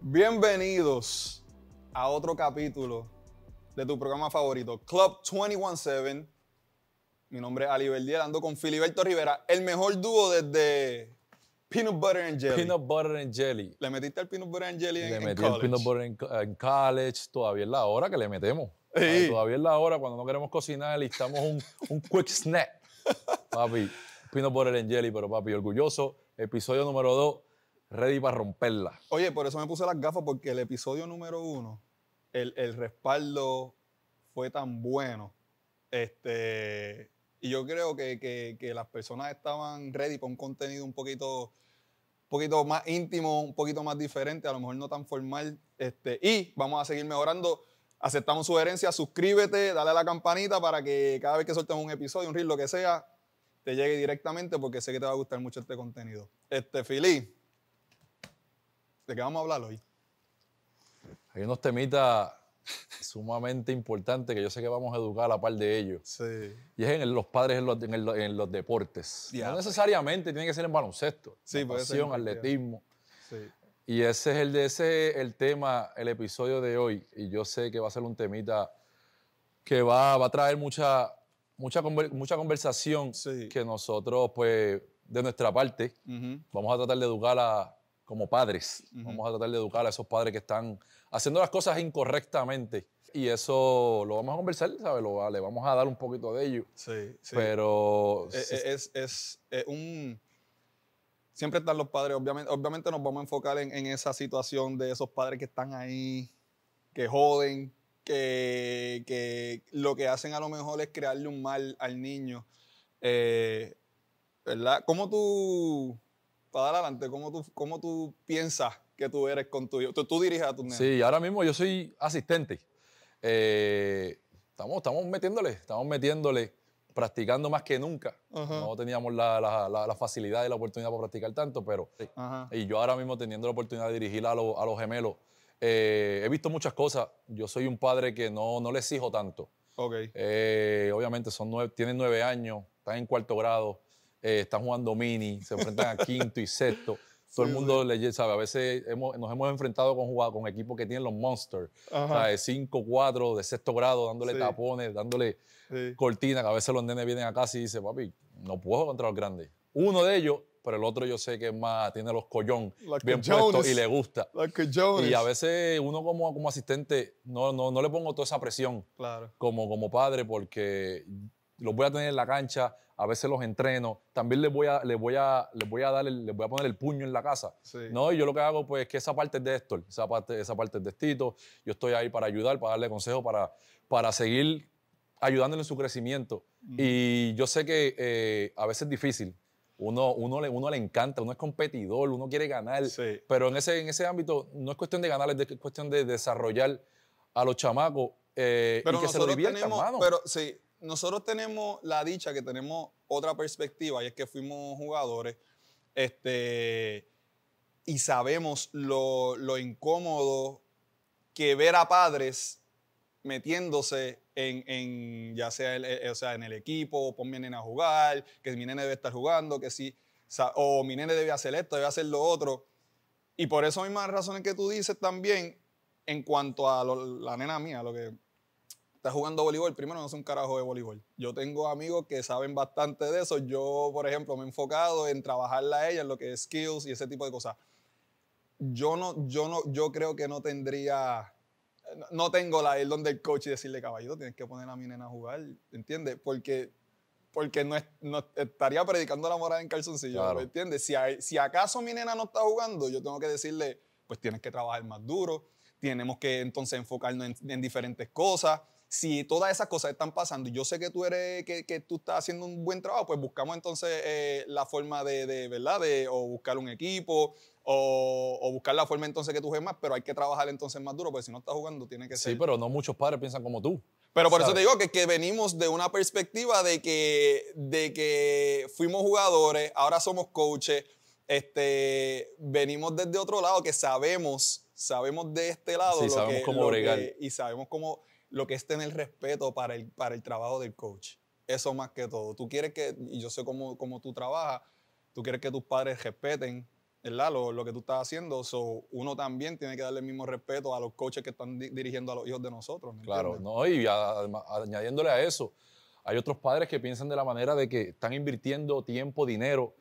Bienvenidos a otro capítulo de tu programa favorito, Club 217. Mi nombre es Ali Verdiel, ando con Filiberto Rivera, el mejor dúo desde Peanut butter and jelly. Peanut butter and jelly. ¿Le metiste el peanut butter and jelly le en, metí el peanut butter en, en, college. Todavía es la hora que le metemos. Todavía es la hora cuando no queremos cocinar, listamos un, un quick snack. Papi, peanut butter and jelly, pero papi, orgulloso. Episodio número dos, ready para romperla. Oye, por eso me puse las gafas, porque el episodio número uno, el, el respaldo fue tan bueno. Este, y yo creo que, las personas estaban ready para un contenido un poquito, poquito más íntimo, un poquito más diferente, a lo mejor no tan formal. Este, y vamos a seguir mejorando. Aceptamos sugerencias, suscríbete, dale a la campanita para que cada vez que soltemos un episodio, un reel, lo que sea, te llegue directamente porque sé que te va a gustar mucho este contenido. Este, Fili, ¿de qué vamos a hablar hoy? Hay unos temitas sumamente importante que yo sé que vamos a educar a la par de ellos. Y es en los padres en los, deportes. No necesariamente tiene que ser en baloncesto. Sí, pasión, atletismo. Sí. Y ese es el de ese el tema, el episodio de hoy. Y yo sé que va a ser un temita que va, va a traer mucha, mucha, mucha conversación que nosotros, pues, de nuestra parte, vamos a tratar de educar a, como padres. Vamos a tratar de educar a esos padres que están haciendo las cosas incorrectamente. Y eso lo vamos a conversar, ¿sabes? Lo, le vamos a dar un poquito de ello. Sí, sí. Pero... E-, e-, es, es, un... Siempre están los padres, obviamente, obviamente nos vamos a enfocar en, esa situación de esos padres que están ahí, que joden, que, que, lo que hacen a lo mejor es crearle un mal al niño. Eh, ¿Verdad? ¿Cómo tú, para adelante, ¿cómo tú, cómo tú piensas que tú eres con tuyo? Tú, tú diriges a tus nenes. Sí, ahora mismo yo soy asistente. Eh, estamos, estamos metiéndole, estamos metiéndole, practicando más que nunca. No teníamos la, la, facilidad y la oportunidad para practicar tanto, pero... Y yo ahora mismo teniendo la oportunidad de dirigir a, a los gemelos, eh, he visto muchas cosas. Yo soy un padre que no, no le exijo tanto. Okay. Eh, obviamente son nueve, tienen nueve años, están en cuarto grado. Eh, están jugando mini, se enfrentan a quinto y sexto. Todo el mundo le sabe, a veces nos hemos enfrentado con, con equipos que tienen los monsters, o sea, de 5, 4, de sexto grado, dándole tapones, dándole cortinas, que a veces los nenes vienen acá y dicen, papi, no puedo contra los grandes. Uno de ellos, pero el otro yo sé que es más, tiene los collón bien puestos y le gusta. y a veces uno como, como asistente, no, no, no le pongo toda esa presión claro. como, como padre, porque los voy a tener en la cancha, a veces los entreno, también les voy a, les voy a, les voy a dar, voy a poner el puño en la casa. ¿no? Y yo lo que hago pues es que esa parte es de Héctor, esa parte, esa parte es de Tito, yo estoy ahí para ayudar, para darle consejo, para, para seguir ayudándole en su crecimiento. Y yo sé que eh, a veces es difícil, uno, uno, le, uno le encanta, uno es competidor, uno quiere ganar, pero en ese, en ese ámbito no es cuestión de ganar, es, de, cuestión de desarrollar a los chamacos eh, y que se lo diviertan, tenemos, Pero sí, nosotros tenemos la dicha que tenemos otra perspectiva y es que fuimos jugadores este, y sabemos lo, incómodo que ver a padres metiéndose en, ya sea, el, eh, o sea en el equipo, pon mi a jugar, que mi nene debe estar jugando, que sí, o, mi nene debe hacer esto, debe hacer lo otro. Y por eso hay más razones que tú dices también, en cuanto a la nena mía, lo que jugando voleibol, primero no es un carajo de voleibol. Yo tengo amigos que saben bastante de eso. Yo, por ejemplo, me he enfocado en trabajarla a ella, en lo que es skills y ese tipo de cosas. Yo no, yo no, yo creo que no tendría, no tengo la el donde el coach y decirle, caballito, tienes que poner a mi nena a jugar, ¿entiendes? Porque, porque no, estaría predicando la morada en calzoncillo, ¿entiendes? Si, si acaso mi nena no está jugando, yo tengo que decirle, pues tienes que trabajar más duro, tenemos que entonces enfocarnos en, en diferentes cosas si todas esas cosas están pasando y yo sé que tú eres que, tú estás haciendo un buen trabajo, pues buscamos entonces eh, la forma de, de, ¿verdad? De o buscar un equipo o, buscar la forma entonces que tú juegues más, pero hay que trabajar entonces más duro, porque si no estás jugando tiene que ser. Sí, pero no muchos padres piensan como tú. Pero por eso te digo que, venimos de una perspectiva de que, de que fuimos jugadores, ahora somos coaches, este, venimos desde otro lado que sabemos, sabemos de este lado sí, lo sabemos que, cómo y sabemos cómo lo que es tener respeto para el, para el trabajo del coach. Eso más que todo. Tú quieres que, y yo sé cómo, tú trabajas, tú quieres que tus padres respeten el Lo, lo que tú estás haciendo. uno también tiene que darle el mismo respeto a los coaches que están dirigiendo a los hijos de nosotros. claro, no, y añadiéndole a eso, hay otros padres que piensan de la manera de que están invirtiendo tiempo, dinero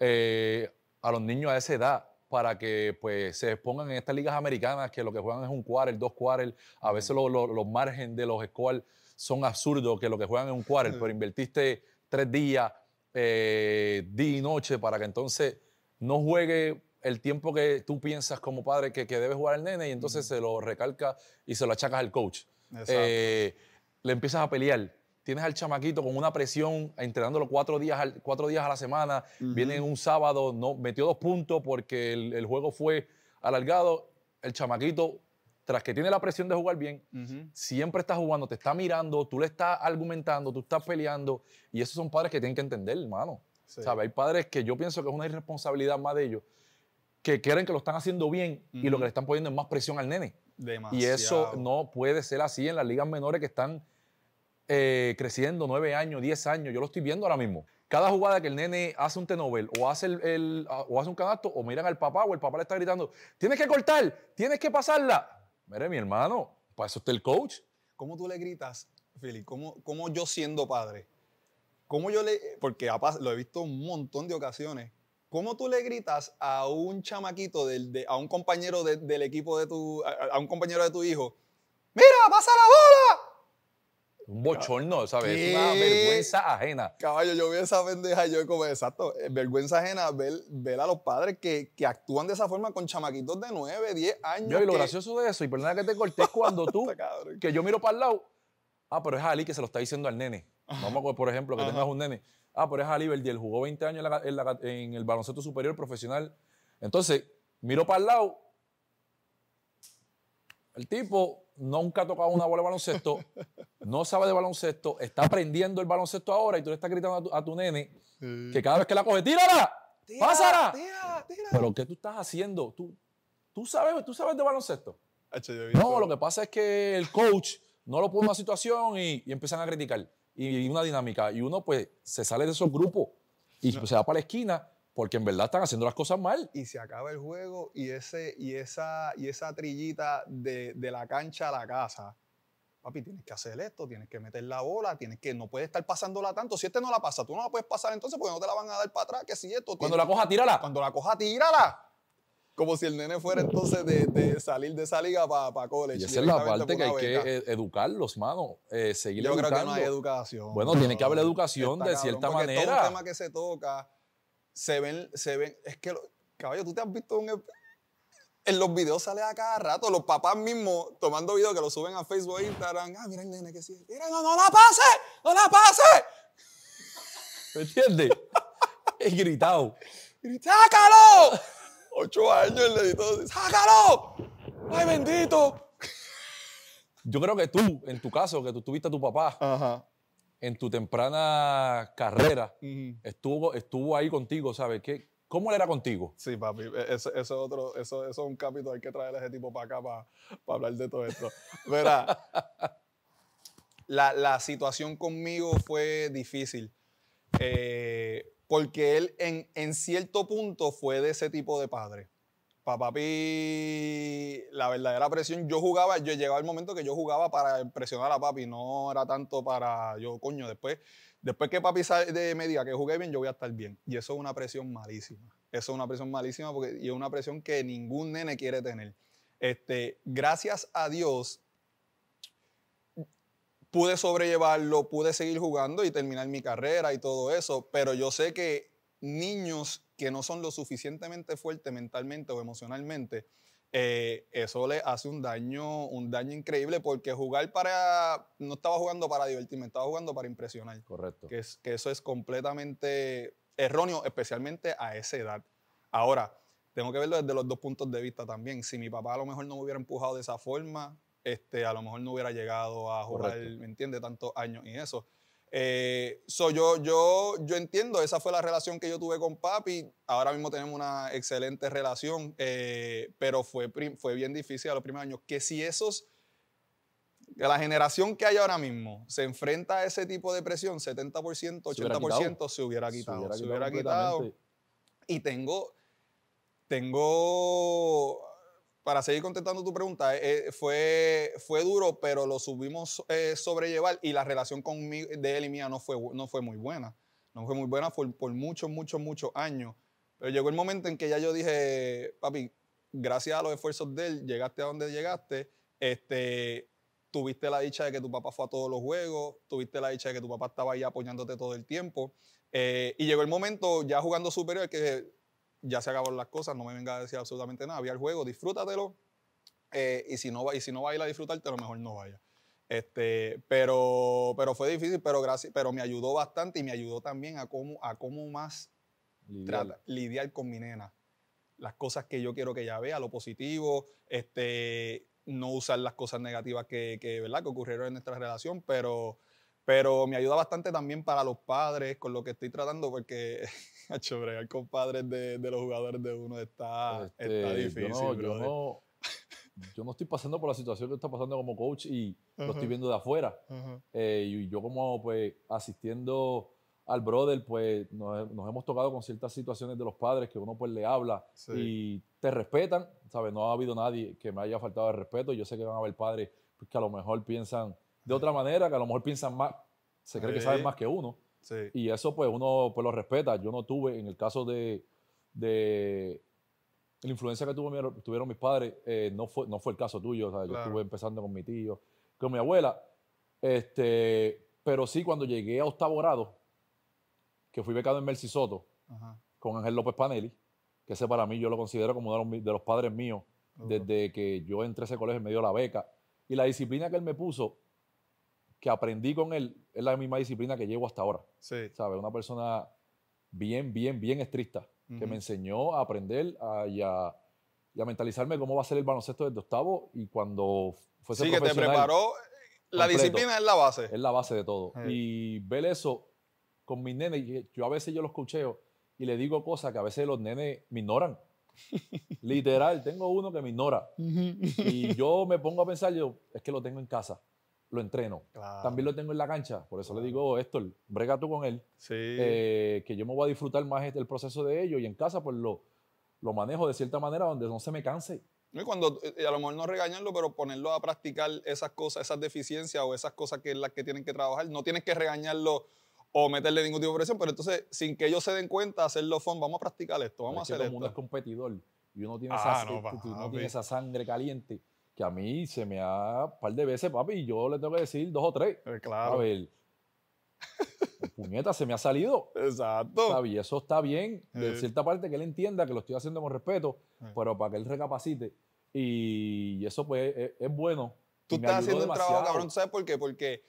eh, a los niños a esa edad para que pues, se expongan en estas ligas americanas que lo que juegan es un quarter, dos quarter. A veces los lo, márgenes de los squads son absurdos, que lo que juegan es un quarter, pero invertiste tres días, eh, día y noche, para que entonces no juegue el tiempo que tú piensas como padre que, que debe jugar el nene y entonces se lo recalca y se lo achacas al coach. Eh, le empiezas a pelear tienes al chamaquito con una presión, entrenándolo cuatro días, días a la semana, viene un sábado, no, metió dos puntos porque el, juego fue alargado, el chamaquito, tras que tiene la presión de jugar bien, siempre está jugando, te está mirando, tú le estás argumentando, tú estás peleando, y esos son padres que tienen que entender, hermano. Hay padres que yo pienso que es una irresponsabilidad más de ellos, que creen que lo están haciendo bien y lo que le están poniendo es más presión al nene. Y eso no puede ser así en las ligas menores que están eh, creciendo, nueve años, diez años, yo lo estoy viendo ahora mismo. Cada jugada que el nene hace un tenovel o hace, el, ah, o hace un canasto o miran al papá o el papá le está gritando, tienes que cortar, tienes que pasarla. Mire, mi hermano, para eso está el coach. ¿Cómo tú le gritas, Fili? ¿Cómo, ¿Cómo, yo siendo padre? ¿Cómo yo le...? Porque lo he visto un montón de ocasiones. ¿Cómo tú le gritas a un chamaquito, del, a un compañero del equipo de tu... a un compañero de tu hijo, ¡Mira, pasa la bola! Un bochorno, ¿sabes? Es una vergüenza ajena. Caballo, yo vi esa pendeja yo como, pues, exacto, eh, vergüenza ajena ver, ver a los padres que, actúan de esa forma con chamaquitos de 9, 10 años. Yo, y lo gracioso de eso, y perdona que te corté, cuando tú, que yo miro para el lado, ah, pero es Ali que se lo está diciendo al nene. Vamos a por ejemplo, que tengas un nene. Ah, pero es Ali él jugó 20 años en, el baloncesto superior profesional. Entonces, miro para el lado, el tipo nunca ha tocado una bola de baloncesto, no sabe de baloncesto, está aprendiendo el baloncesto ahora y tú le estás gritando a tu, nene que cada vez que la coge, ¡tírala! ¡Pásala! Pero ¿qué tú estás haciendo? ¿Tú, tú, sabes, tú sabes de baloncesto? No, lo que pasa es que el coach no lo pone en una situación y, empiezan a criticar. Y, una dinámica. Y uno pues se sale de esos grupos y se va para la esquina porque en verdad están haciendo las cosas mal. Y se acaba el juego y, ese, y, esa, y esa trillita de, la cancha a la casa. Papi, tienes que hacer esto, tienes que meter la bola, tienes que, no puedes estar pasándola tanto. Si este no la pasa, tú no la puedes pasar entonces porque no te la van a dar para atrás, que si esto. Cuando la coja, tírala. Cuando la coja, tírala. Como si el nene fuera entonces de, salir de esa liga para pa college. Y esa es la parte que hay que e, educarlos, mano. Eh, seguir Yo creo que no hay educación. Bueno, tiene que haber educación de cierta manera. Todo un tema que se toca se ven, se ven, es que, caballo, tú te has visto un... En los videos sale a cada rato, los papás mismos tomando videos que lo suben a Facebook e Instagram. Ah, mira el nene que sí. Mira, no, no la pase, no la pase. ¿Me entiendes? es gritado. ¡Sácalo! Ocho años el dedito. ¡Sácalo! ¡Ay, bendito! Yo creo que tú, en tu caso, que tú tuviste a tu papá, Ajá en tu temprana carrera estuvo, estuvo ahí contigo, ¿sabes? ¿Qué, ¿Cómo era contigo? Sí, papi, e, e, eso, es otro, eso, eso es un capítulo, hay que traer a ese tipo para acá para, para hablar de todo esto. Verá, la, la, situación conmigo fue difícil, eh, porque él en, en cierto punto fue de ese tipo de padre para papi, la verdadera presión, yo jugaba, yo llegaba el momento que yo jugaba para presionar a papi, no era tanto para yo, coño, después, después que papi de, media que jugué bien, yo voy a estar bien. Y eso es una presión malísima. Eso es una presión malísima porque, y es una presión que ningún nene quiere tener. Este, gracias a Dios, pude sobrellevarlo, pude seguir jugando y terminar mi carrera y todo eso, pero yo sé que niños que no son lo suficientemente fuertes mentalmente o emocionalmente, eh, eso le hace un daño, un daño increíble porque jugar para, no estaba jugando para divertirme, estaba jugando para impresionar. Correcto. Que, eso es completamente erróneo, especialmente a esa edad. Ahora, tengo que verlo desde los dos puntos de vista también. Si mi papá a lo mejor no me hubiera empujado de esa forma, este, a lo mejor no hubiera llegado a jugar, ¿me entiende Tantos años y eso. Eh, so yo, yo, yo entiendo, esa fue la relación que yo tuve con papi. Ahora mismo tenemos una excelente relación, eh, pero fue, fue bien difícil a los primeros años. Que si esos, la generación que hay ahora mismo se enfrenta a ese tipo de presión, 70%, 80% se hubiera quitado. Se hubiera quitado. Se hubiera quitado. Y tengo, tengo para seguir contestando tu pregunta, eh, eh, fue, fue duro, pero lo subimos a eh, sobrellevar y la relación con de él y mía no fue, no fue muy buena. No fue muy buena por, por muchos, muchos, muchos años. Pero llegó el momento en que ya yo dije, papi, gracias a los esfuerzos de él, llegaste a donde llegaste. Este, tuviste la dicha de que tu papá fue a todos los juegos, tuviste la dicha de que tu papá estaba ahí apoyándote todo el tiempo. y llegó el momento, ya jugando superior, que ya se acabaron las cosas, no me venga a decir absolutamente nada, había el juego, disfrútatelo. Eh, y, si no, y si no va a ir a disfrutarte, a lo mejor no vaya. Este, pero, pero fue difícil, pero, gracias, pero me ayudó bastante y me ayudó también a cómo, a cómo más lidiar. lidiar con mi nena. Las cosas que yo quiero que ella vea, lo positivo, este, no usar las cosas negativas que, que, ¿verdad? que ocurrieron en nuestra relación, pero, pero me ayuda bastante también para los padres con lo que estoy tratando, porque Hacho, bregar con padres de, los jugadores de uno está, está este, difícil, yo no, yo no, estoy pasando por la situación que está pasando como coach y lo estoy viendo de afuera. Eh, y yo como pues asistiendo al brother, pues nos, hemos tocado con ciertas situaciones de los padres que uno pues le habla y te respetan, ¿sabes? No ha habido nadie que me haya faltado de respeto. Yo sé que van a haber padres pues, que a lo mejor piensan de otra manera, que a lo mejor piensan más, se cree que saben más que uno. Y eso pues uno pues lo respeta. Yo no tuve, en el caso de, de la influencia que tuvo tuvieron mis padres, eh, no, fue, no fue el caso tuyo. Yo estuve empezando con mi tío, con mi abuela. Este, pero sí, cuando llegué a octavo grado, que fui becado en Mercy Soto, con Ángel López Panelli, que ese para mí yo lo considero como uno de los, padres míos. Desde que yo entré a ese colegio me dio la beca. Y la disciplina que él me puso que aprendí con él es la misma disciplina que llevo hasta ahora. Sí. ¿Sabes? Una persona bien, bien, bien estricta, que me enseñó a aprender a, y, a, mentalizarme cómo va a ser el baloncesto del octavo y cuando fuese que te preparó. Eh, la disciplina es la base. Es la base de todo. Y ver eso con mis nenes, yo a veces yo los cocheo y le digo cosas que a veces los nenes me ignoran. Literal, tengo uno que me ignora. y yo me pongo a pensar, yo, es que lo tengo en casa lo entreno. También lo tengo en la cancha, por eso le digo, esto, oh, Héctor, brega tú con él, eh, que yo me voy a disfrutar más del este, proceso de ello y en casa pues lo, lo manejo de cierta manera donde no se me canse. Y cuando, eh, eh, a lo mejor no regañarlo, pero ponerlo a practicar esas cosas, esas deficiencias o esas cosas que es las que tienen que trabajar. No tienes que regañarlo o meterle ningún tipo de presión, pero entonces, sin que ellos se den cuenta, hacerlo fondo, vamos a practicar esto, vamos a hacer el mundo es competidor y uno tiene ah, ah, esa sangre caliente que a mí se me ha un par de veces, papi, y yo le tengo que decir dos o tres. Eh, claro. A ver, puñeta, se me ha salido. Exacto. Y eso está bien, de eh. cierta parte, que él entienda que lo estoy haciendo con respeto, eh. pero para que él recapacite. Y eso, pues, e, e, es, bueno. Tú estás haciendo un trabajo, cabrón, ¿sabes por qué? Porque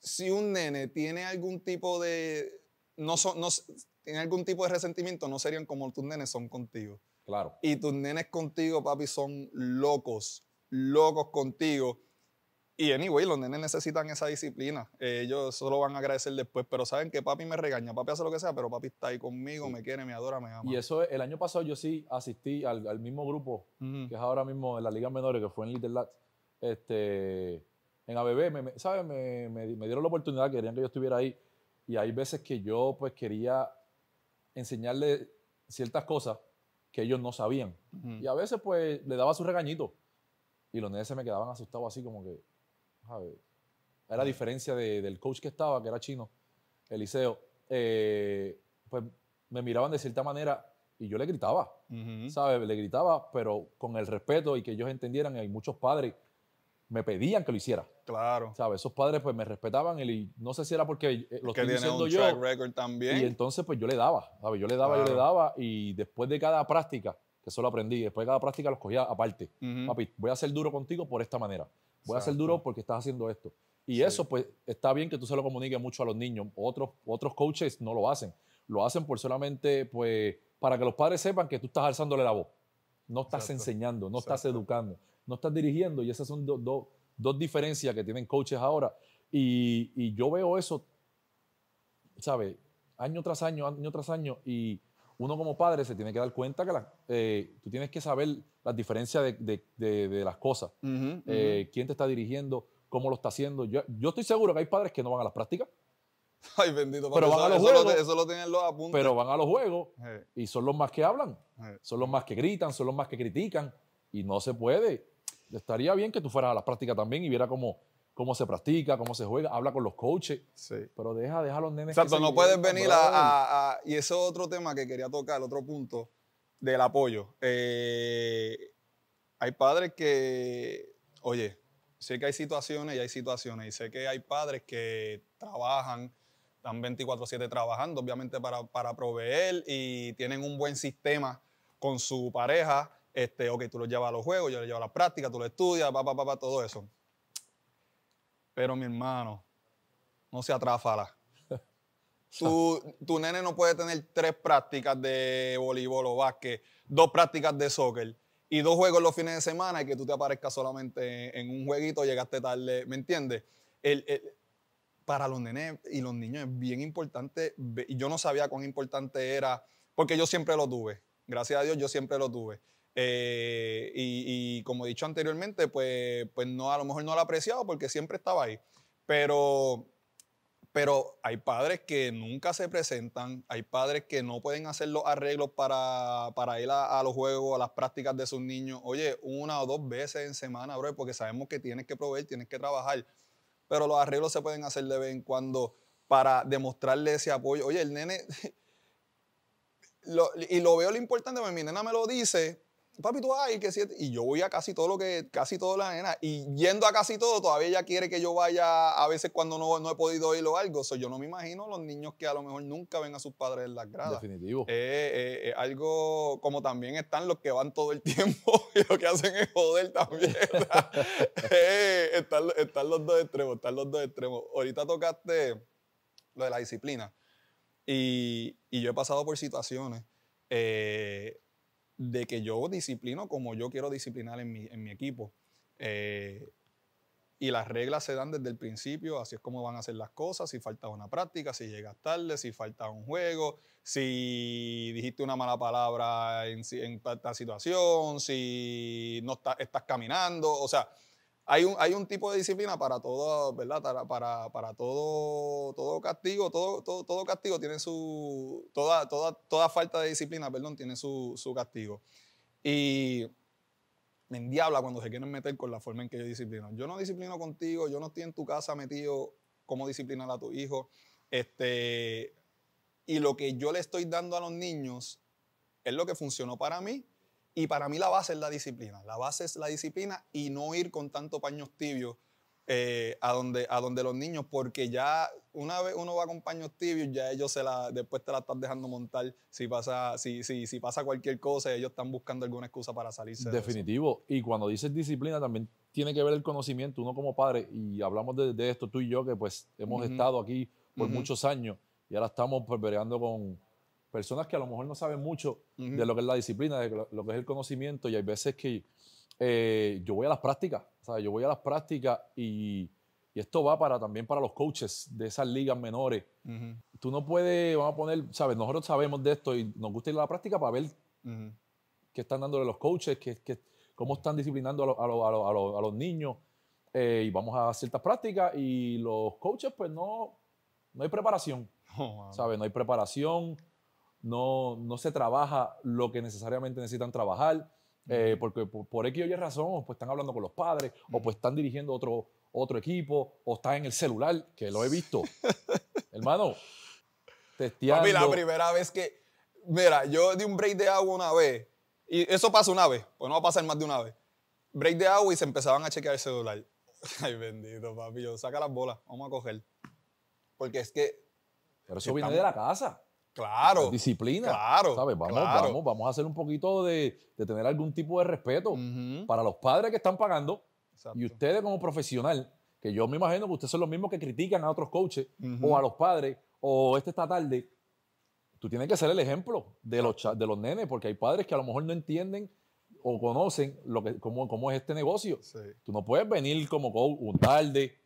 si un nene tiene algún tipo de. No, tiene algún tipo de resentimiento, no serían como tus nenes son contigo. Y tus nenes contigo, papi, son locos, locos contigo. Y anyway, los nenes necesitan esa disciplina. Eh, ellos solo van a agradecer después, pero saben que papi me regaña, papi hace lo que sea, pero papi está ahí conmigo, me quiere, me adora, me ama. Y eso, el año pasado yo sí asistí al, mismo grupo, que es ahora mismo en la Liga Menores, que fue en Little Lats, este, en ABB, me, ¿sabes? Me, me, dieron la oportunidad, querían que yo estuviera ahí. Y hay veces que yo pues quería enseñarle ciertas cosas que ellos no sabían. Y a veces, pues, le daba su regañito. Y los nenes se me quedaban asustados así como que, a Era la diferencia del coach que estaba, que era chino, Eliseo. Eh, pues me miraban de cierta manera y yo le gritaba, ¿sabes? Le gritaba, pero con el respeto y que ellos entendieran, hay muchos padres me pedían que lo hiciera. Claro. ¿Sabes? Esos padres pues me respetaban y no sé si era porque eh, lo que estoy diciendo yo. record también. Y entonces pues yo le daba, ¿sabes? Yo le daba, yo le daba y después de cada práctica, que eso aprendí, después de cada práctica los cogía aparte. Papi, voy a ser duro contigo por esta manera. Voy a ser duro porque estás haciendo esto. Y eso pues está bien que tú se lo comuniques mucho a los niños. Otros, otros coaches no lo hacen. Lo hacen por solamente pues para que los padres sepan que tú estás alzándole la voz. No estás enseñando, no estás educando no estás dirigiendo y esas son dos diferencias que tienen coaches ahora. Y, yo veo eso, ¿sabes? Año tras año, año tras año y uno como padre se tiene que dar cuenta que eh, tú tienes que saber las diferencias de, las cosas. Eh, quién te está dirigiendo, cómo lo está haciendo. Yo, estoy seguro que hay padres que no van a las prácticas. Ay, bendito. Pero van a los juegos. eso lo tienen los apuntes. Pero van a los juegos eh. y son los más que hablan. Son los más que gritan, son los más que critican. Y no se puede estaría bien que tú fueras a las prácticas también y viera cómo, cómo se practica, cómo se juega, habla con los coaches. Sí. Pero deja, deja a los nenes. Exacto, no puedes venir a, Y eso es otro tema que quería tocar, otro punto del apoyo. Eh, hay padres que. Oye, sé que hay situaciones y hay situaciones. Y sé que hay padres que trabajan, están 24-7 trabajando, obviamente, para, para proveer y tienen un buen sistema con su pareja este, ok, tú lo llevas a los juegos, yo le llevo a las prácticas, tú lo estudias, papá, papá, pa, todo eso. Pero mi hermano, no se atráfala. tu, tu nene no puede tener tres prácticas de voleibol o básquet, dos prácticas de soccer y dos juegos los fines de semana y que tú te aparezcas solamente en, un jueguito, llegaste tarde, ¿me entiendes? El, el, para los nenes y los niños es bien importante, y yo no sabía cuán importante era, porque yo siempre lo tuve, gracias a Dios yo siempre lo tuve. Eh, y, como he dicho anteriormente, pues, pues no, a lo mejor no la apreciado porque siempre estaba ahí. Pero, pero hay padres que nunca se presentan, hay padres que no pueden hacer los arreglos para, para ir a, los juegos, a las prácticas de sus niños. Oye, una o dos veces en semana, porque sabemos que tienes que proveer, tienes que trabajar. Pero los arreglos se pueden hacer de vez en cuando para demostrarle ese apoyo. Oye, el nene... y lo veo lo importante, pues mi nena me lo dice, papi, tú que siete. Y yo voy a casi todo lo que, casi toda la nena. Y yendo a casi todo, todavía ella quiere que yo vaya a veces cuando no, no he podido ir o algo. yo no me imagino los niños que a lo mejor nunca ven a sus padres en las gradas. Definitivo. Eh, eh, algo como también están los que van todo el tiempo y lo que hacen es joder también. Eh, están, están los dos extremos, están los dos extremos. Ahorita tocaste lo de la disciplina. Y, y yo he pasado por situaciones. Eh, de que yo disciplino como yo quiero disciplinar en mi, equipo. Eh, y las reglas se dan desde el principio, así es como van a hacer las cosas, si falta una práctica, si llegas tarde, si falta un juego, si dijiste una mala palabra en, esta situación, si no estás caminando, o sea, hay un, hay un tipo de disciplina para todo, ¿verdad? Para, para, para todo, todo castigo, todo, todo, todo, castigo tiene su, toda, toda, toda falta de disciplina, perdón, tiene su, su castigo. Y me endiabla cuando se quieren meter con la forma en que yo disciplino. Yo no disciplino contigo, yo no estoy en tu casa metido cómo disciplinar a tu hijo. Este, y lo que yo le estoy dando a los niños es lo que funcionó para mí y para mí la base es la disciplina. La base es la disciplina y no ir con tanto paños tibios eh, a, donde, a donde los niños, porque ya una vez uno va con paños tibios, ya ellos se la, después te la están dejando montar. Si pasa, si, si, si pasa cualquier cosa, ellos están buscando alguna excusa para salirse. Definitivo. y cuando dices disciplina, también tiene que ver el conocimiento. Uno como padre, y hablamos de, esto tú y yo, que pues hemos estado aquí por muchos años y ahora estamos pues, peleando con personas que a lo mejor no saben mucho de lo que es la disciplina, de lo, que es el conocimiento, y hay veces que eh, yo voy a las prácticas, ¿sabes? Yo voy a las prácticas y, esto va para también para los coaches de esas ligas menores. Tú no puedes, vamos a poner, ¿sabes? Nosotros sabemos de esto y nos gusta ir a la práctica para ver qué están dándole los coaches, qué, cómo están disciplinando a, los niños. Eh, y vamos a ciertas prácticas y los coaches, pues no, no hay preparación. Oh, ¿Sabes? No hay preparación no, no se trabaja lo que necesariamente necesitan trabajar, eh, porque por, por, X o Y razón, pues están hablando con los padres, o pues están dirigiendo otro, otro equipo, o están en el celular, que lo he visto. Hermano, testeando. Papi, la primera vez que, mira, yo di un break de agua una vez, y eso pasa una vez, pues no va a pasar más de una vez. Break de agua y se empezaban a chequear el celular. Ay, bendito, papi, yo, saca las bolas, vamos a coger. Porque es que... Pero eso de la casa. Claro. disciplina. Claro. Vamos, a hacer un poquito de, tener algún tipo de respeto para los padres que están pagando y ustedes como profesional, que yo me imagino que ustedes son los mismos que critican a otros coaches o a los padres o este está tarde. Tú tienes que ser el ejemplo de los, de los nenes porque hay padres que a lo mejor no entienden o conocen lo que, cómo, es este negocio. Tú no puedes venir como coach un tarde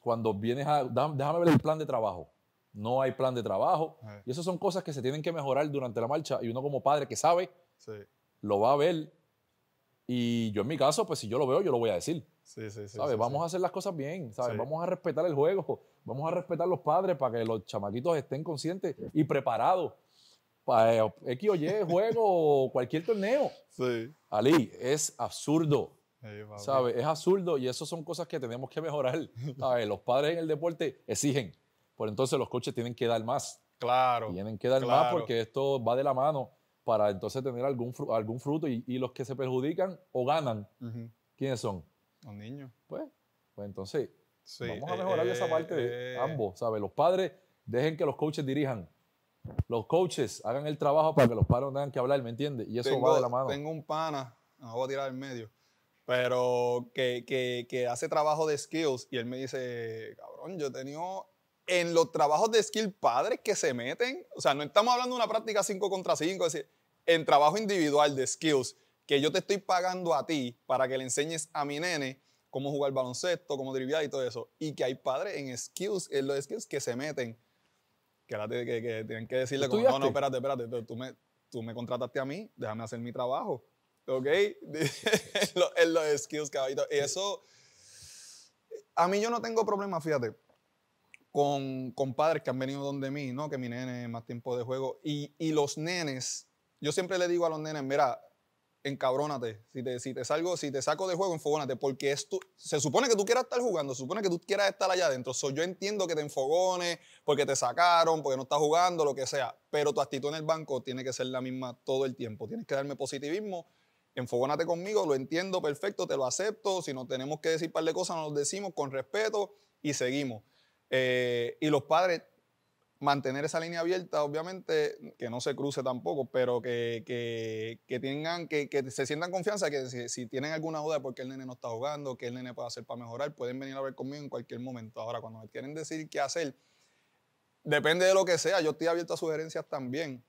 cuando vienes a... Déjame ver el plan de trabajo no hay plan de trabajo. Y esas son cosas que se tienen que mejorar durante la marcha. Y uno como padre que sabe, lo va a ver. Y yo en mi caso, pues si yo lo veo, yo lo voy a decir. Sí, vamos a hacer las cosas bien, Vamos a respetar el juego, vamos a respetar los padres para que los chamaquitos estén conscientes y preparados para eh, X o Y juego o cualquier torneo. Sí. Ali, es absurdo. ¿Sabes? Es absurdo y eso son cosas que tenemos que mejorar. Los padres en el deporte exigen. Por pues entonces los coaches tienen que dar más. Claro. Tienen que dar más porque esto va de la mano para entonces tener algún, algún fruto y, los que se perjudican o ganan, ¿quiénes son? Los niños. Pues, pues entonces, sí, vamos a eh, mejorar esa parte de eh, ambos, ¿sabes? Los padres dejen que los coaches dirijan. Los coaches hagan el trabajo para que los padres no tengan que hablar, ¿me entiendes? Y eso va de la mano. Tengo un pana, no voy a tirar en medio, pero que, que hace trabajo de skills y él me dice, cabrón, yo he tenido en los trabajos de skill padres que se meten, o sea, no estamos hablando de una práctica 5 contra 5, es decir, en trabajo individual de skills, que yo te estoy pagando a ti para que le enseñes a mi nene cómo jugar baloncesto, cómo driblar y todo eso, y que hay padres en skills, en los skills que se meten, que que, tienen que decirle, no, no, espérate, espérate, tú me, contrataste a mí, déjame hacer mi trabajo, ¿ok? en, los, skills, caballito. Eso, a mí yo no tengo problema, fíjate con, padres que han venido donde mí, ¿no? Que mi nene más tiempo de juego. Y, los nenes, yo siempre le digo a los nenes, mira, encabrónate. Si te, si te salgo, si te saco de juego, enfogónate. Porque esto se supone que tú quieras estar jugando, se supone que tú quieras estar allá adentro. yo entiendo que te enfogones, porque te sacaron, porque no estás jugando, lo que sea. Pero tu actitud en el banco tiene que ser la misma todo el tiempo. Tienes que darme positivismo. Enfogónate conmigo, lo entiendo perfecto, te lo acepto. Si no tenemos que decir par de cosas, nos decimos con respeto y seguimos. Eh, y los padres, mantener esa línea abierta, obviamente, que no se cruce tampoco, pero que, que, que tengan, que, que, se sientan confianza, que si, tienen alguna duda de por qué el nene no está jugando, que el nene puede hacer para mejorar, pueden venir a ver conmigo en cualquier momento. Ahora, cuando me quieren decir qué hacer, depende de lo que sea, yo estoy abierto a sugerencias también,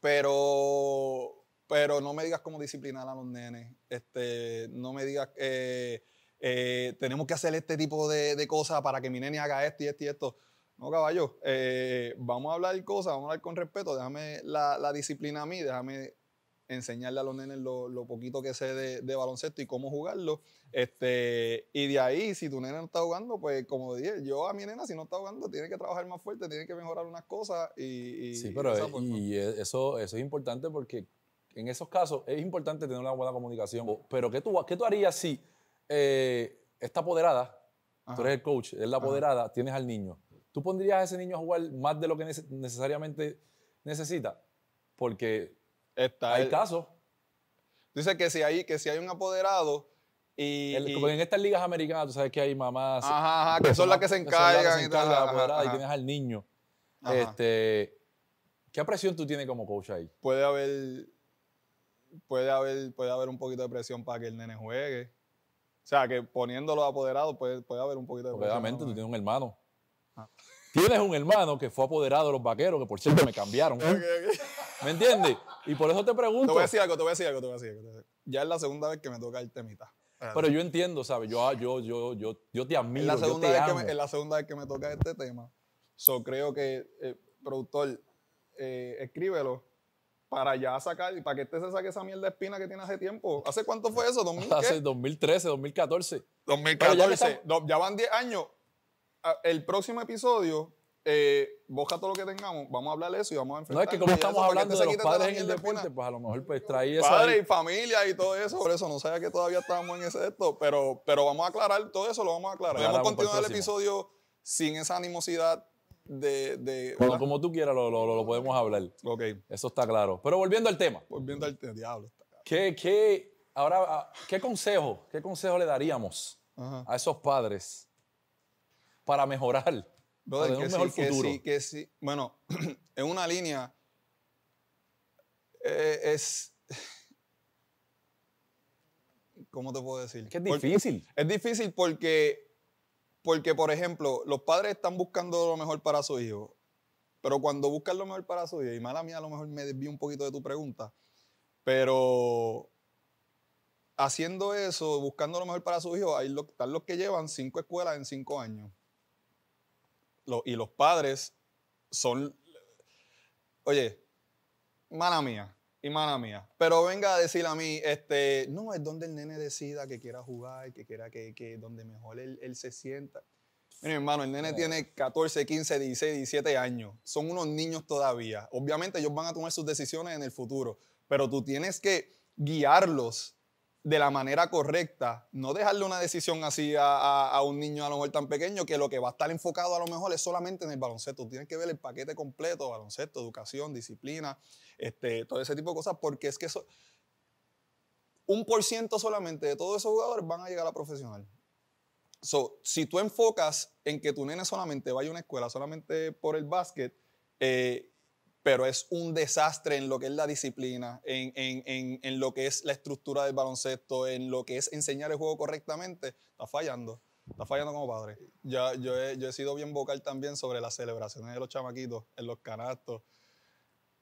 pero, pero no me digas cómo disciplinar a los nenes, este, no me digas... Eh, eh, tenemos que hacer este tipo de, de, cosas para que mi nene haga esto y esto y esto. No, caballo, eh, vamos a hablar cosas, vamos a hablar con respeto, déjame la, disciplina a mí, déjame enseñarle a los nenes lo, poquito que sé de, baloncesto y cómo jugarlo. Este, y de ahí, si tu nena no está jugando, pues como dije, yo a mi nena, si no está jugando, tiene que trabajar más fuerte, tiene que mejorar unas cosas. Y, y sí, pero eso, es importante porque en esos casos es importante tener una buena comunicación. Pero ¿qué tú, qué tú harías si eh, esta apoderada, tú eres el coach, es la apoderada, tienes al niño. ¿Tú pondrías a ese niño a jugar más de lo que necesariamente necesita? Porque Está hay el... casos. Dice que si hay, que si hay un apoderado y, en estas ligas americanas, tú sabes que hay mamás. que son las que se encargan. y, tienes al niño. Este, ¿Qué presión tú tienes como coach ahí? Puede haber, puede haber, puede haber un poquito de presión para que el nene juegue. O sea, que poniéndolo apoderado puede, puede haber un poquito de... Obviamente, tú tienes un hermano. Ah. Tienes un hermano que fue apoderado de los vaqueros, que por cierto me cambiaron. ¿Me entiendes? Y por eso te pregunto... Te voy a decir algo, te voy a decir algo, te voy a decir algo. Ya es la segunda vez que me toca el temita. Pero yo entiendo, ¿sabes? Yo, ah, yo, yo, yo, yo te admiro, es la segunda yo la segunda vez que me toca este tema. So, creo que, eh, productor, eh, escríbelo para ya sacar, para que este se saque esa mierda de espina que tiene hace tiempo. ¿Hace cuánto fue eso? ¿2000 hace 2013, 2014. 2014, ya, ya, van 10 años. Ah, el próximo episodio, eh, busca todo lo que tengamos, vamos a hablar de eso y vamos a enfrentar. No, es que como estamos hablando este de los padres en el deporte, pues a lo mejor pues traí eso Padre y familia y todo eso, por eso no sabía que todavía estábamos en ese esto, pero, pero vamos a aclarar todo eso, lo vamos a aclarar. Vamos a continuar el episodio sin esa animosidad, de... como, tú quieras lo, podemos hablar. Ok. Eso está claro. Pero volviendo al tema. Volviendo al tema, diablo. ¿Qué, ahora, ah, ¿qué, consejo, ¿Qué consejo le daríamos a esos padres para mejorar? que un mejor futuro. Bueno, en una línea eh, es... ¿Cómo te puedo decir? Es difícil. es difícil porque porque, por ejemplo, los padres están buscando lo mejor para su hijo, pero cuando buscan lo mejor para su hijo, y mala mía, a lo mejor me desvío un poquito de tu pregunta, pero haciendo eso, buscando lo mejor para su hijo, hay están los que llevan cinco escuelas en cinco años. y los padres son. Oye, mala mía. Y mía. Pero venga a decir a mí, este, no, es donde el nene decida que quiera jugar, que quiera que, donde mejor él, él se sienta. Mira, hermano, el nene tiene 14, 15, 16, 17 años. Son unos niños todavía. Obviamente ellos van a tomar sus decisiones en el futuro, pero tú tienes que guiarlos de la manera correcta, no dejarle una decisión así a, un niño a lo mejor tan pequeño que lo que va a estar enfocado a lo mejor es solamente en el baloncesto. Tienes que ver el paquete completo, baloncesto, educación, disciplina, este, todo ese tipo de cosas, porque es que eso, un por ciento solamente de todos esos jugadores van a llegar a profesional. So, si tú enfocas en que tu nene solamente vaya a una escuela, solamente por el básquet, eh, pero es un desastre en lo que es la disciplina, en, en, en, en, lo que es la estructura del baloncesto, en lo que es enseñar el juego correctamente, está fallando. Está fallando como padre. Ya, yo, he, yo he sido bien vocal también sobre las celebraciones de los chamaquitos en los canastos.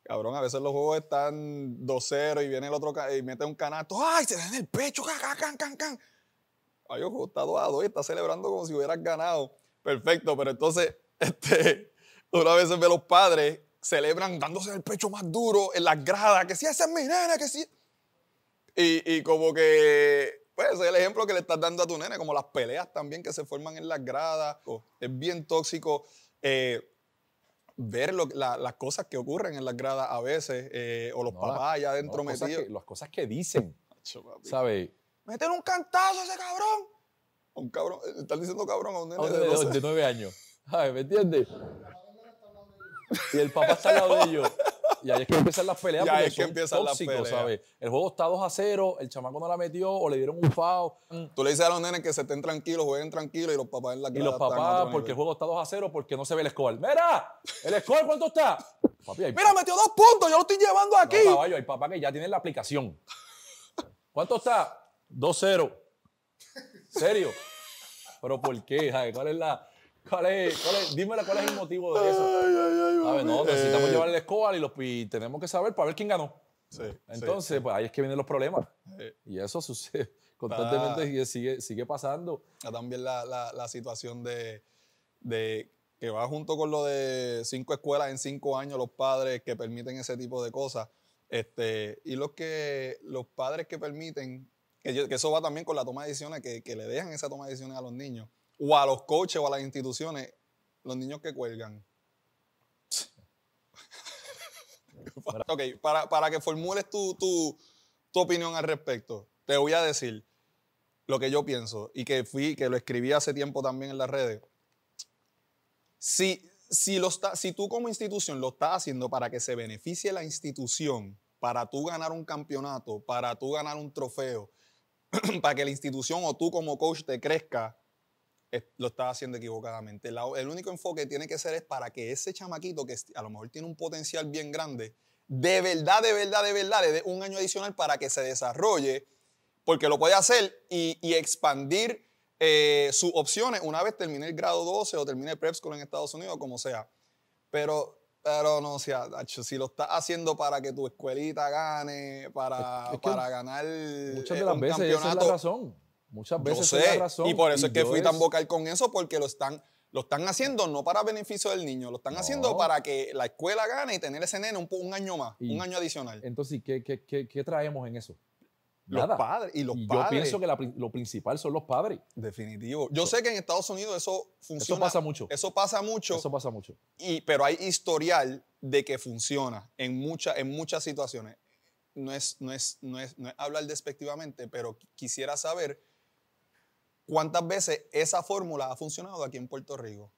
Cabrón, a veces los juegos están 2-0 y viene el otro y mete un canasto. ¡Ay! Se da en el pecho. ¡Can, can, can, can! Ay, ojo, está doado. y está celebrando como si hubieras ganado. Perfecto, pero entonces, este, una vez ve los padres celebran dándose el pecho más duro en las gradas, que si esa es mi nena, que si... Y, como que, pues es el ejemplo que le estás dando a tu nena, como las peleas también que se forman en las gradas, oh. es bien tóxico. Eh, ver las cosas que ocurren en las gradas a veces, eh, o los papás allá adentro metidos. las cosas que dicen. ¿Sabes? Meten un cantazo ese cabrón. un cabrón, eh, están diciendo cabrón a un nene de, 12? de, nueve años. ¿Me entiendes? Y el papá está al lado de ellos. Y ahí es que empiezan las peleas y ahí es que empieza empiezan las peleas. ¿sabes? El juego está 2 a 0, el chamaco no la metió o le dieron un fao. Mm. Tú le dices a los nenes que se estén tranquilos, jueguen tranquilos y los papás en la Y los papás, porque el juego está 2 a 0, porque no se ve el score. ¡Mira! ¿El score cuánto está? Mira, metió dos puntos, yo lo estoy llevando aquí. No, caballo, hay papá que ya tienen la aplicación. ¿Cuánto está? 2-0. ¿Serio? ¿Pero por qué? ¿Cuál es la, ¿Cuál es, cuál es? el motivo de eso. no, necesitamos eh. llevar el escobar y, los, tenemos que saber para ver quién ganó. Sí, Entonces, pues ahí es que vienen los problemas. Y eso sucede constantemente y sigue, sigue pasando. También la, la, situación de, de, que va junto con lo de cinco escuelas en cinco años, los padres que permiten ese tipo de cosas. Este, y los, que, los padres que permiten, que, que eso va también con la toma de decisiones, que, que le dejan esa toma de decisiones a los niños o a los coaches o a las instituciones, los niños que cuelgan. ok, para, que formules tu, tu, opinión al respecto, te voy a decir lo que yo pienso y que fui, que lo escribí hace tiempo también en las redes. Si, si, lo está, si tú como institución lo estás haciendo para que se beneficie la institución, para tú ganar un campeonato, para tú ganar un trofeo, para que la institución o tú como coach te crezca, lo estás haciendo equivocadamente. el único enfoque tiene que ser es para que ese chamaquito, que a lo mejor tiene un potencial bien grande, de verdad, de verdad, de verdad, le dé un año adicional para que se desarrolle, porque lo puede hacer y, expandir eh, sus opciones una vez termine el grado 12 o termine el prep school en Estados Unidos, como sea. Pero, pero no, sea, si lo estás haciendo para que tu escuelita gane, para, para ganar muchas de eh, las un veces campeonato, esa es la razón Muchas veces y por eso es que fui tan vocal con eso, porque lo están, lo están haciendo no para beneficio del niño, lo están haciendo para que la escuela gane y tener ese nene un, año más, un año adicional. Entonces, ¿qué, traemos en eso? Los padres. Y los padres. Yo pienso que lo principal son los padres. Definitivo. Yo sé que en Estados Unidos eso funciona. Eso pasa mucho. Eso pasa mucho. Eso pasa mucho. Y, pero hay historial de que funciona en, mucha, en muchas situaciones. No es, no, es, no, es, no es hablar despectivamente, pero quisiera saber ¿Cuántas veces esa fórmula ha funcionado aquí en Puerto Rico?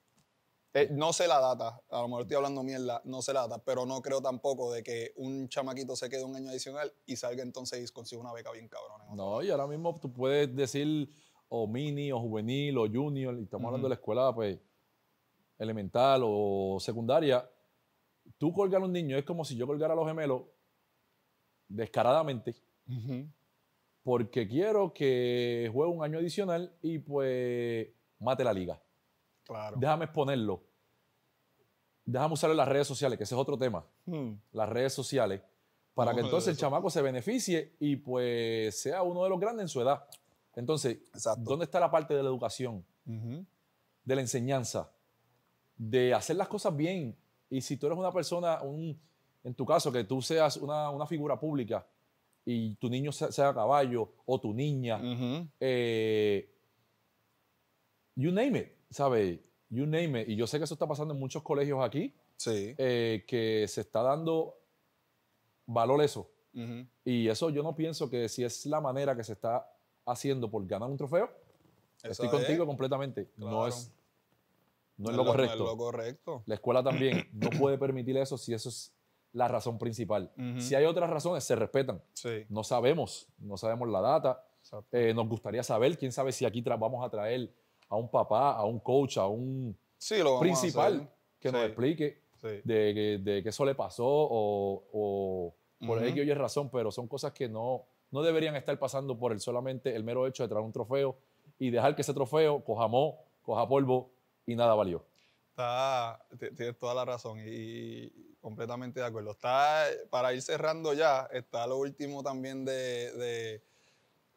Eh, no sé la data, a lo mejor estoy hablando mierda, no sé la data, pero no creo tampoco de que un chamaquito se quede un año adicional y salga entonces y consiga una beca bien cabrona. No, y ahora mismo tú puedes decir o mini, o juvenil, o junior, y estamos hablando de la escuela pues, elemental o secundaria. Tú colgar a un niño es como si yo colgara a los gemelos descaradamente porque quiero que juegue un año adicional y pues mate la liga. Claro. Déjame exponerlo. Déjame usarlo en las redes sociales, que ese es otro tema. Hmm. Las redes sociales. Para que entonces el chamaco se beneficie y pues sea uno de los grandes en su edad. Entonces, ¿dónde está la parte de la educación? De la enseñanza. De hacer las cosas bien. Y si tú eres una persona, en tu caso, que tú seas una, una figura pública, y tu niño sea, caballo o tu niña, eh, you name it, ¿sabes? You name it. Y yo sé que eso está pasando en muchos colegios aquí, sí. Eh, que se está dando valor eso. Y eso yo no pienso que si es la manera que se está haciendo por ganar un trofeo, estoy contigo completamente. No es, no, es correcto. No es lo correcto. La escuela también no puede permitir eso si eso es la razón principal. Si hay otras razones, se respetan. No sabemos, no sabemos la data. Eh, nos gustaría saber, quién sabe si aquí vamos a traer a un papá, a un coach, a un principal que nos explique de, de, qué eso le pasó o, por ello -huh. razón, pero son cosas que no, no deberían estar pasando por el solamente el mero hecho de traer un trofeo y dejar que ese trofeo coja mo, coja polvo y nada valió. Está, tienes toda la razón. y, completamente de acuerdo. Está, para ir cerrando ya, está lo último también de, de,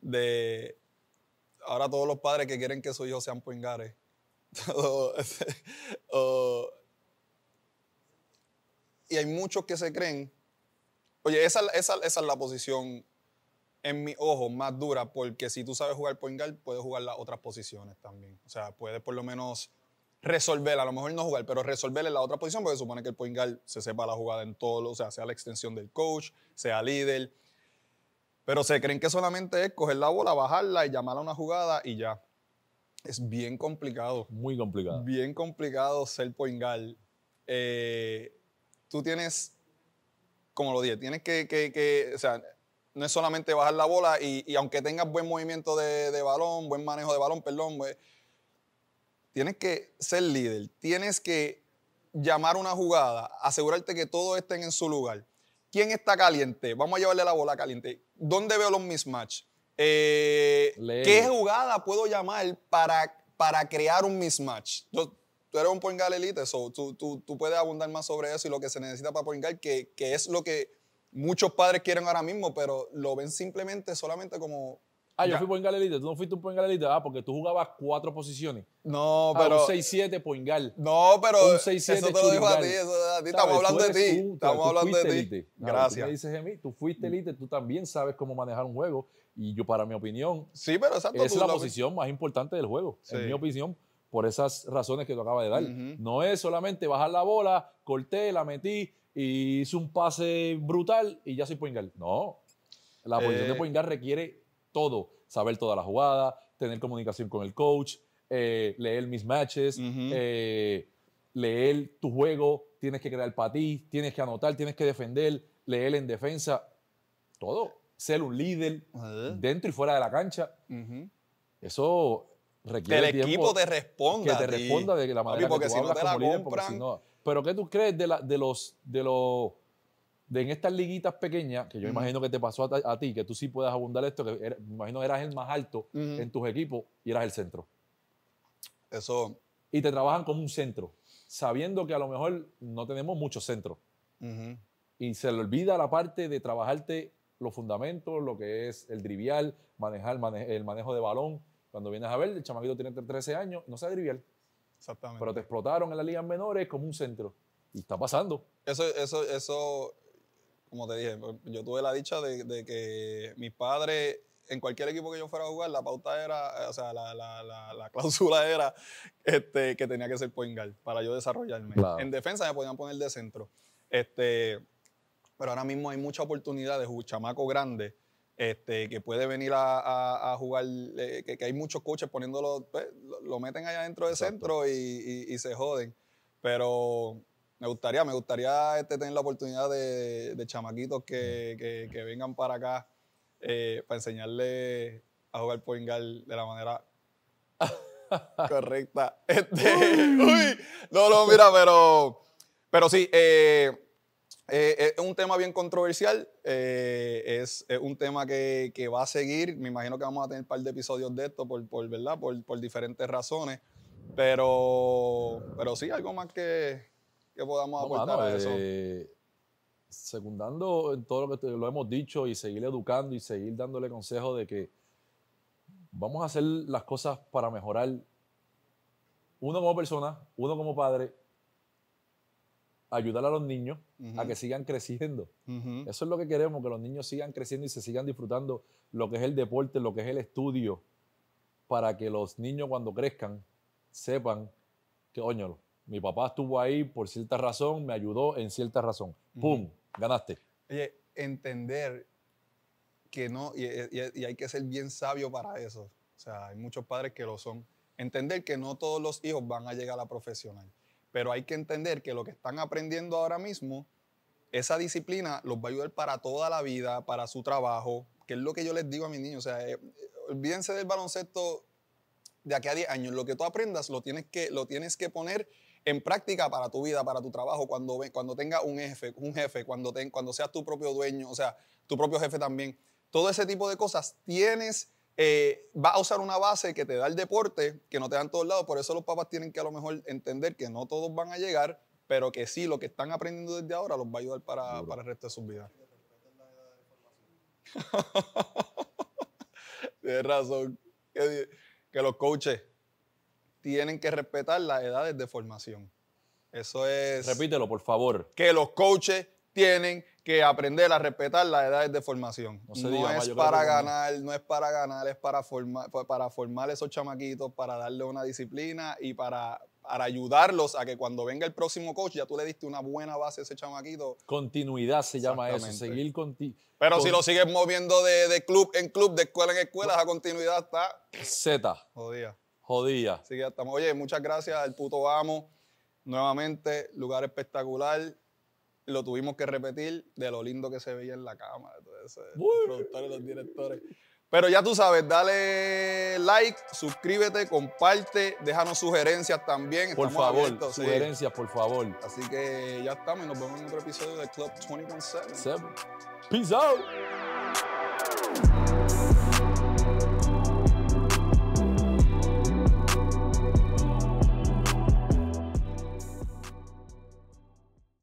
de ahora todos los padres que quieren que sus hijos sean poingares. y hay muchos que se creen. Oye, esa, esa, esa es la posición, en mi ojo, más dura, porque si tú sabes jugar poingar, puedes jugar las otras posiciones también. O sea, puedes por lo menos resolver, a lo mejor no jugar, pero resolver en la otra posición, porque supone que el point se sepa la jugada en todo, o sea, sea la extensión del coach, sea líder. Pero se creen que solamente es coger la bola, bajarla y llamarla a una jugada y ya. Es bien complicado. Muy complicado. Bien complicado ser point guard. Eh, tú tienes, como lo dije, tienes que, que, o sea, no es solamente bajar la bola y, aunque tengas buen movimiento de, de balón, buen manejo de balón, perdón, pues, Tienes que ser líder, tienes que llamar una jugada, asegurarte que todos estén en su lugar. ¿Quién está caliente? Vamos a llevarle la bola caliente. ¿Dónde veo los mismatch? Eh, ¿Qué jugada puedo llamar para, para crear un mismatch? tú eres un point guard elite, Eso. tú, puedes abundar más sobre eso y lo que se necesita para point guard, que, que es lo que muchos padres quieren ahora mismo, pero lo ven simplemente solamente como Ah, yo fui point elite. Tú no fuiste un point elite. Ah, porque tú jugabas cuatro posiciones. No, pero. Ah, un 6-7 point No, pero. Un 6-7 Eso te lo dijo a ti. a ti. Estamos hablando de ti. Estamos hablando de ti. Gracias. Tú me dices a tú fuiste elite, tú también sabes cómo manejar un juego. Y yo, para mi opinión. Sí, pero exacto. Es la posición más importante del juego. En mi opinión, por esas razones que tú acabas de dar. No es solamente bajar la bola, corté, la metí, y hice un pase brutal y ya soy point No. La posición de eh, point requiere todo, saber toda la jugada, tener comunicación con el coach, eh, leer mis matches, eh, leer tu juego, tienes que crear para ti, tienes que anotar, tienes que defender, leer en defensa, todo. Ser un líder dentro y fuera de la cancha. Eso requiere. Que el equipo te responda. Que te responda de la manera que no te la compran, Pero ¿qué tú crees de, la, de, los, de los de en estas liguitas pequeñas, que yo imagino que te pasó a, ti, que tú sí puedas abundar esto, que imagino eras el más alto en tus equipos y eras el centro. Eso. Y te trabajan como un centro, sabiendo que a lo mejor no tenemos muchos centros. Y se le olvida la parte de trabajarte los fundamentos, lo que es el trivial, manejar el manejo de balón. Cuando vienes a ver, el chamavido tiene 13 años, no sabe trivial. Exactamente. Pero te explotaron en las ligas menores como un centro. Y está pasando. Eso, eso, eso como te dije, yo tuve la dicha de, que mis padres en cualquier equipo que yo fuera a jugar, la pauta era, eh, o sea, la, la, cláusula era este, que tenía que ser point para yo desarrollarme. En defensa me podían poner de centro. Este, pero ahora mismo hay mucha oportunidad de un chamaco grande este, que puede venir a, jugar, eh, que, hay muchos coches poniéndolo, pues, lo, meten allá dentro de centro y, y se joden. Pero me gustaría, me gustaría este, tener la oportunidad de, de chamaquitos que, que, vengan para acá eh, para enseñarles a jugar Poingal de la manera correcta. Este, uy, no, no, mira, pero, pero sí, eh, eh, es un tema bien controversial, es, es, un tema que, que, va a seguir, me imagino que vamos a tener un par de episodios de esto por, por, ¿verdad? por, por diferentes razones, pero, pero sí, algo más que, que podamos aportar a eso. Eh, secundando en todo lo que lo hemos dicho y seguir educando y seguir dándole consejo de que vamos a hacer las cosas para mejorar uno como persona, uno como padre, ayudar a los niños a que sigan creciendo. Eso es lo que queremos, que los niños sigan creciendo y se sigan disfrutando lo que es el deporte, lo que es el estudio, para que los niños cuando crezcan sepan que, óñalo, mi papá estuvo ahí por cierta razón, me ayudó en cierta razón. ¡Pum! Ganaste. Oye, entender que no, y, hay que ser bien sabio para eso. O sea, hay muchos padres que lo son. Entender que no todos los hijos van a llegar a la profesional, pero hay que entender que lo que están aprendiendo ahora mismo, esa disciplina los va a ayudar para toda la vida, para su trabajo, que es lo que yo les digo a mis niños. O sea, eh, olvídense del baloncesto de aquí a 10 años. Lo que tú aprendas lo tienes que, lo tienes que poner en práctica para tu vida, para tu trabajo, cuando, cuando tengas un jefe, un jefe cuando, te, cuando seas tu propio dueño, o sea, tu propio jefe también. Todo ese tipo de cosas tienes, eh, vas a usar una base que te da el deporte, que no te dan todos lados. Por eso los papás tienen que a lo mejor entender que no todos van a llegar, pero que sí, lo que están aprendiendo desde ahora los va a ayudar para, el resto de sus vidas. Tienes razón. que los coaches tienen que respetar las edades de formación. Eso es. Repítelo, por favor. Que los coaches tienen que aprender a respetar las edades de formación. No, es para ganar, no. es para ganar, es para formar, para formar esos chamaquitos, para darle una disciplina y para, para ayudarlos a que cuando venga el próximo coach ya tú le diste una buena base a ese chamaquito. Continuidad se llama eso, seguir contigo. Pero si lo sigues moviendo de, club en club, de escuela en escuela, esa continuidad está... Z. Jodía. Así que estamos. Oye, muchas gracias al puto amo. Nuevamente, lugar espectacular. Lo tuvimos que repetir de lo lindo que se veía en la cámara. los productores, directores. Pero ya tú sabes, dale like, suscríbete, comparte, déjanos sugerencias también. Por favor, sugerencias, por favor. Así que ya estamos y nos vemos en otro episodio de Club 217. Peace out.